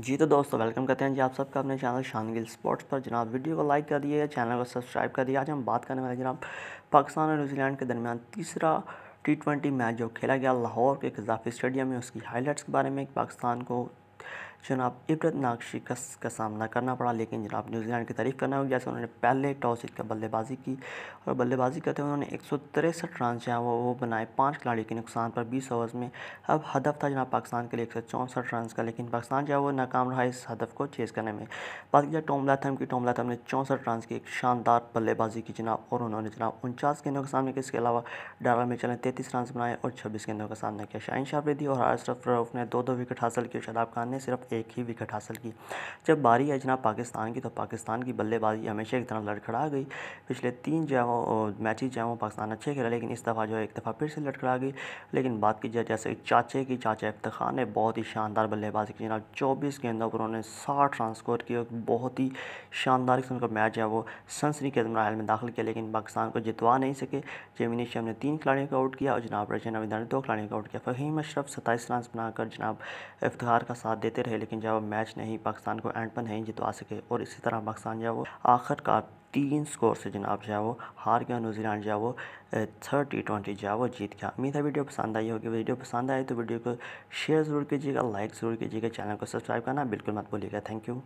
जी तो दोस्तों वेलकम करते हैं जी आप सबका अपने चैनल शानगिल स्पोर्ट्स पर जनाब वीडियो को लाइक कर दिए चैनल को सब्सक्राइब कर दिया आज हम बात करने वाले जनाब पाकिस्तान और न्यूजीलैंड के दरमियान तीसरा टी ट्वेंटी मैच जो खेला गया लाहौर के कजाफी स्टेडियम में उसकी हाईलाइट्स के बारे में पाकिस्तान को जनाब इबरत नाक शिकस्त का सामना करना पड़ा लेकिन जनाब न्यूजीलैंड की तारीफ करना होगी जैसे उन्होंने पहले टॉस जीत कर बल्लेबाजी की और बल्लेबाजी करते हुए उन्होंने एक सौ तिरसठ रन जो वो वो बनाए पाँच खिलाड़ी के नुकसान पर बीस ओवर्स में अब हदफ था जनाब पाकिस्तान के लिए एक सौ चौंसठ रन का लेकिन पाकिस्तान जो है वो नाकाम रहा इस हदफ को चेज़ करने में बात किया टॉम लैथम की टॉम लैथम ने चौंसठ रन की एक शानदार बल्लेबाजी की जनाब और उन्होंने जनाब उनचास गेंदों के सामने किया इसके अलावा डारा मिचल ने तैंतीस रन बनाए और छब्बीस गेंदों का सामना किया शाहिन शाबरीदी और हारस रफ ने दो दो विकेट हासिल किए शदाब खान ने सिर्फ एक ही विकेट हासिल की जब बारी है जनाब पाकिस्तान की तो पाकिस्तान की बल्लेबाजी हमेशा एक तरह लड़खड़ा गई पिछले तीन जो मैचेज जो वो पाकिस्तान अच्छे खेला लेकिन इस दफ़ा जो है एक दफ़ा फिर से लड़खड़ा गई लेकिन बात की जाए जैसे चाचे की चाचा इफ्तार ने बहुत ही शानदार बल्लेबाजी की जनाब चौबीस गेंदों पर उन्होंने साठ रन स्कोर किए बहुत ही शानदार किस्म का मैच है वो सनसनी के मराहल में दाखिल किया लेकिन पाकिस्तान को जितवा नहीं सके जेमिनी शम ने तीन खिलाड़ियों को आउट किया और जनाब रजन अविदा ने दो खिलाड़ियों को आउट किया फ़हीम अशरफ सत्ताईस रन बनाकर जनाब इफ्तार का साथ देते रहे लेकिन जब मैच नहीं पाकिस्तान को एंड पर नहीं जितवा सके और इसी तरह पाकिस्तान जो है वो आखिरकार तीन स्कोर से जनाब जो है वो हार गया न्यूजीलैंड जो है वो टी ट्वेंटी जो है वो जीत गया उम्मीद है वीडियो पसंद आई होगी वीडियो पसंद आए तो वीडियो को शेयर ज़रूर कीजिएगा लाइक ज़रूर कीजिएगा चैनल को सब्सक्राइब करना बिल्कुल मत भूलिएगा थैंक यू